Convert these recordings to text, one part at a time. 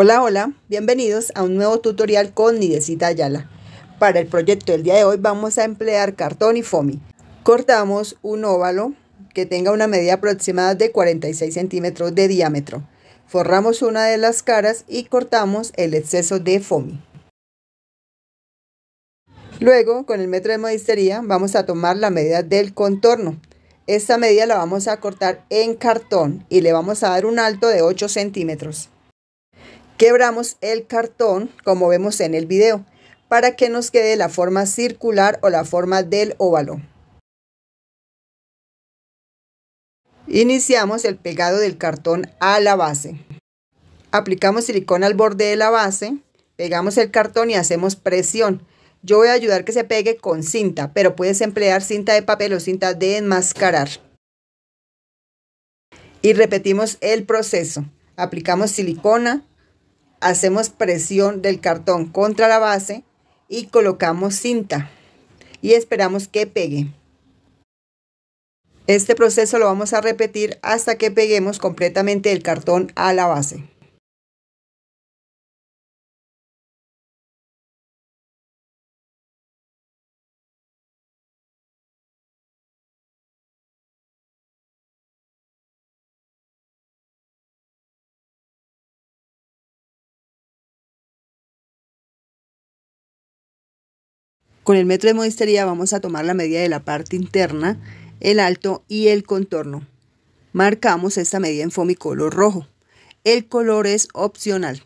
Hola, hola, bienvenidos a un nuevo tutorial con Nidecita Ayala. Para el proyecto del día de hoy vamos a emplear cartón y foamy. Cortamos un óvalo que tenga una medida aproximada de 46 centímetros de diámetro. Forramos una de las caras y cortamos el exceso de foamy. Luego, con el metro de modistería, vamos a tomar la medida del contorno. Esta medida la vamos a cortar en cartón y le vamos a dar un alto de 8 centímetros. Quebramos el cartón, como vemos en el video, para que nos quede la forma circular o la forma del óvalo. Iniciamos el pegado del cartón a la base. Aplicamos silicona al borde de la base, pegamos el cartón y hacemos presión. Yo voy a ayudar que se pegue con cinta, pero puedes emplear cinta de papel o cinta de enmascarar. Y repetimos el proceso. Aplicamos silicona, hacemos presión del cartón contra la base y colocamos cinta y esperamos que pegue. Este proceso lo vamos a repetir hasta que peguemos completamente el cartón a la base. Con el metro de modistería vamos a tomar la medida de la parte interna, el alto y el contorno. Marcamos esta medida en foamy color rojo. El color es opcional.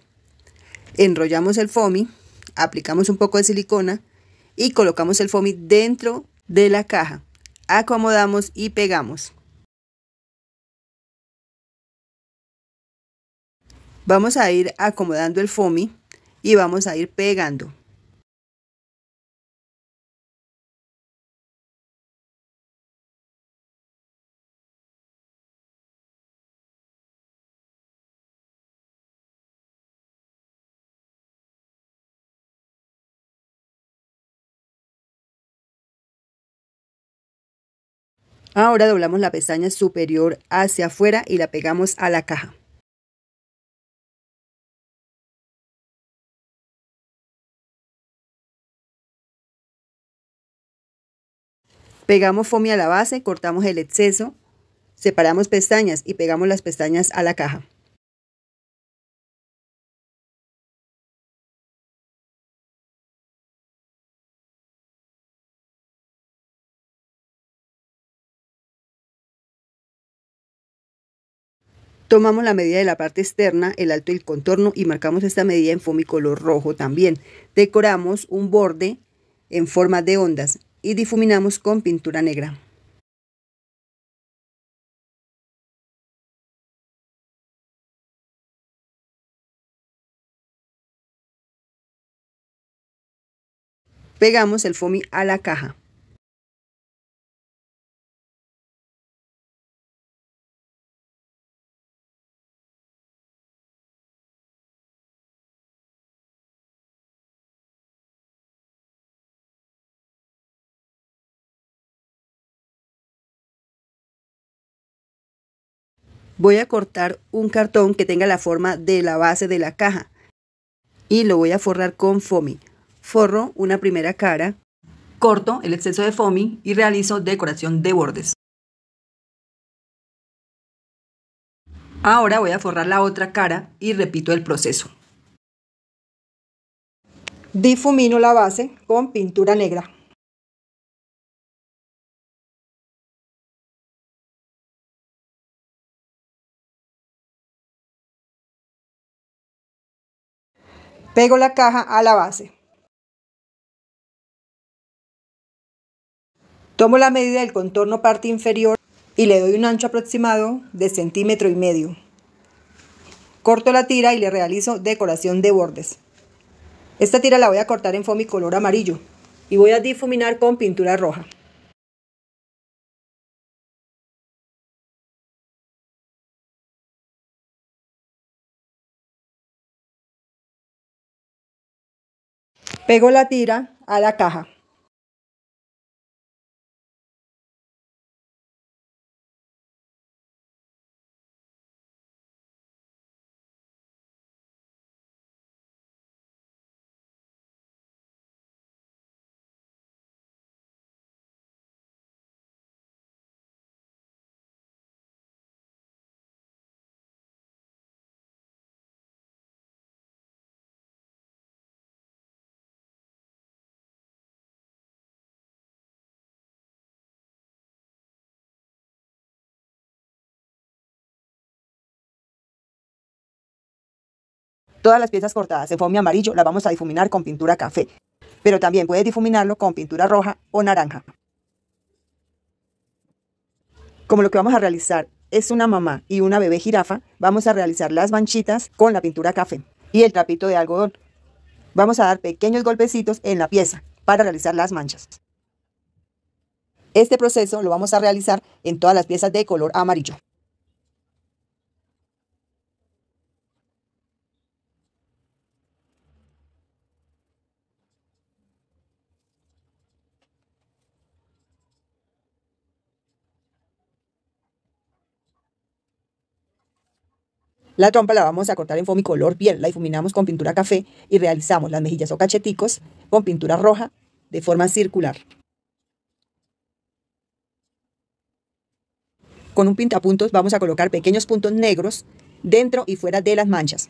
Enrollamos el foamy, aplicamos un poco de silicona y colocamos el foamy dentro de la caja. Acomodamos y pegamos. Vamos a ir acomodando el foamy y vamos a ir pegando. Ahora doblamos la pestaña superior hacia afuera y la pegamos a la caja. Pegamos foamy a la base, cortamos el exceso, separamos pestañas y pegamos las pestañas a la caja. Tomamos la medida de la parte externa, el alto y el contorno y marcamos esta medida en color rojo también. Decoramos un borde en forma de ondas y difuminamos con pintura negra. Pegamos el foamy a la caja. voy a cortar un cartón que tenga la forma de la base de la caja y lo voy a forrar con foamy. Forro una primera cara, corto el exceso de foamy y realizo decoración de bordes. Ahora voy a forrar la otra cara y repito el proceso. Difumino la base con pintura negra. Pego la caja a la base. Tomo la medida del contorno parte inferior y le doy un ancho aproximado de centímetro y medio. Corto la tira y le realizo decoración de bordes. Esta tira la voy a cortar en foamy color amarillo y voy a difuminar con pintura roja. Pego la tira a la caja. Todas las piezas cortadas en foamy amarillo las vamos a difuminar con pintura café, pero también puedes difuminarlo con pintura roja o naranja. Como lo que vamos a realizar es una mamá y una bebé jirafa, vamos a realizar las manchitas con la pintura café y el trapito de algodón. Vamos a dar pequeños golpecitos en la pieza para realizar las manchas. Este proceso lo vamos a realizar en todas las piezas de color amarillo. La trompa la vamos a cortar en fomicolor piel, la difuminamos con pintura café y realizamos las mejillas o cacheticos con pintura roja de forma circular. Con un pintapuntos vamos a colocar pequeños puntos negros dentro y fuera de las manchas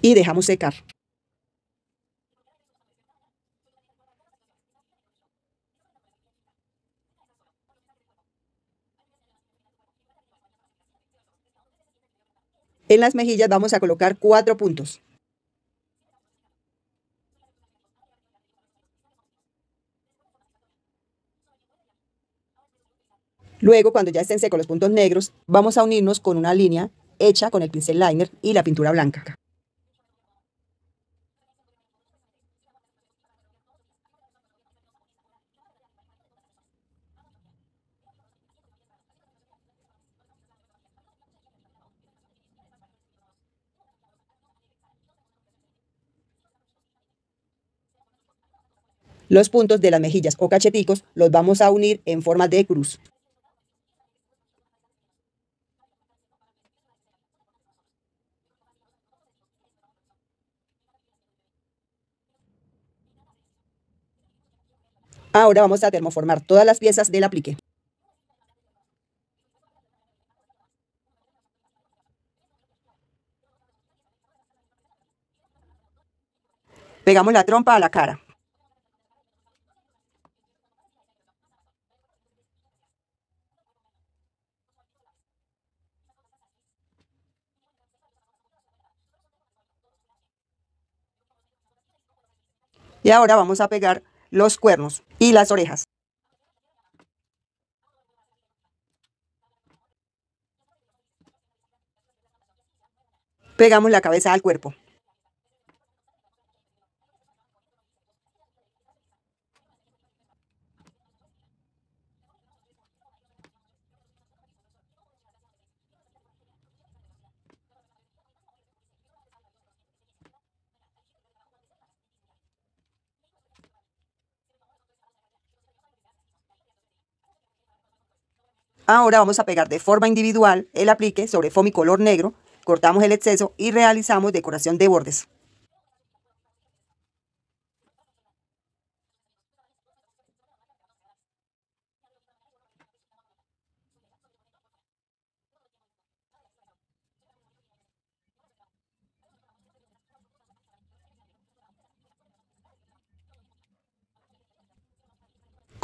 y dejamos secar. en las mejillas vamos a colocar cuatro puntos. Luego, cuando ya estén secos los puntos negros, vamos a unirnos con una línea hecha con el pincel liner y la pintura blanca. Los puntos de las mejillas o cacheticos los vamos a unir en forma de cruz. Ahora vamos a termoformar todas las piezas del aplique. Pegamos la trompa a la cara. Y ahora vamos a pegar los cuernos y las orejas. Pegamos la cabeza al cuerpo. Ahora vamos a pegar de forma individual el aplique sobre foamy color negro, cortamos el exceso y realizamos decoración de bordes.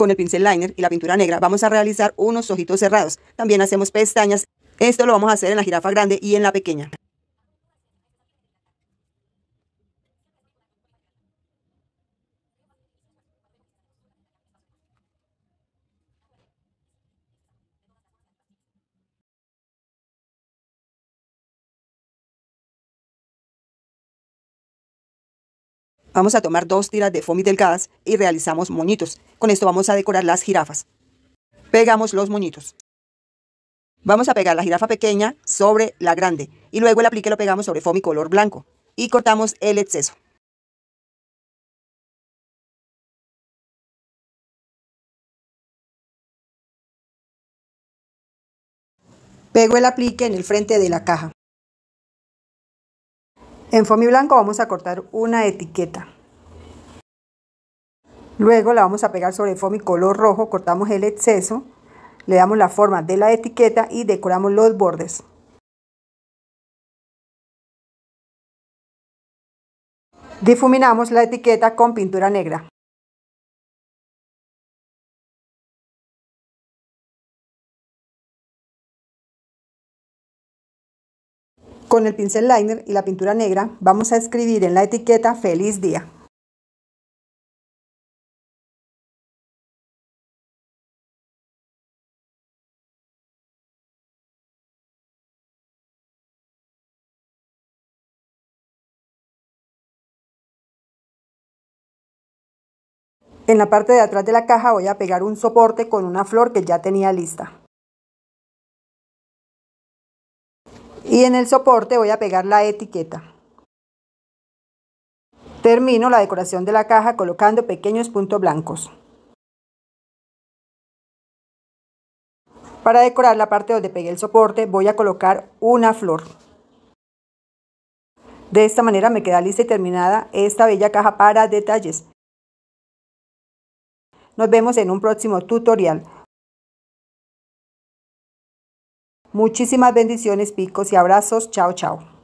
Con el pincel liner y la pintura negra vamos a realizar unos ojitos cerrados. También hacemos pestañas. Esto lo vamos a hacer en la jirafa grande y en la pequeña. Vamos a tomar dos tiras de foamy delgadas y realizamos moñitos. Con esto vamos a decorar las jirafas. Pegamos los moñitos. Vamos a pegar la jirafa pequeña sobre la grande y luego el aplique lo pegamos sobre foamy color blanco y cortamos el exceso. Pego el aplique en el frente de la caja. En foamy blanco vamos a cortar una etiqueta. Luego la vamos a pegar sobre el foamy color rojo, cortamos el exceso, le damos la forma de la etiqueta y decoramos los bordes. Difuminamos la etiqueta con pintura negra. Con el pincel liner y la pintura negra vamos a escribir en la etiqueta Feliz Día. En la parte de atrás de la caja voy a pegar un soporte con una flor que ya tenía lista. y en el soporte voy a pegar la etiqueta. Termino la decoración de la caja colocando pequeños puntos blancos. Para decorar la parte donde pegué el soporte voy a colocar una flor. De esta manera me queda lista y terminada esta bella caja para detalles. Nos vemos en un próximo tutorial. Muchísimas bendiciones, picos y abrazos. Chao, chao.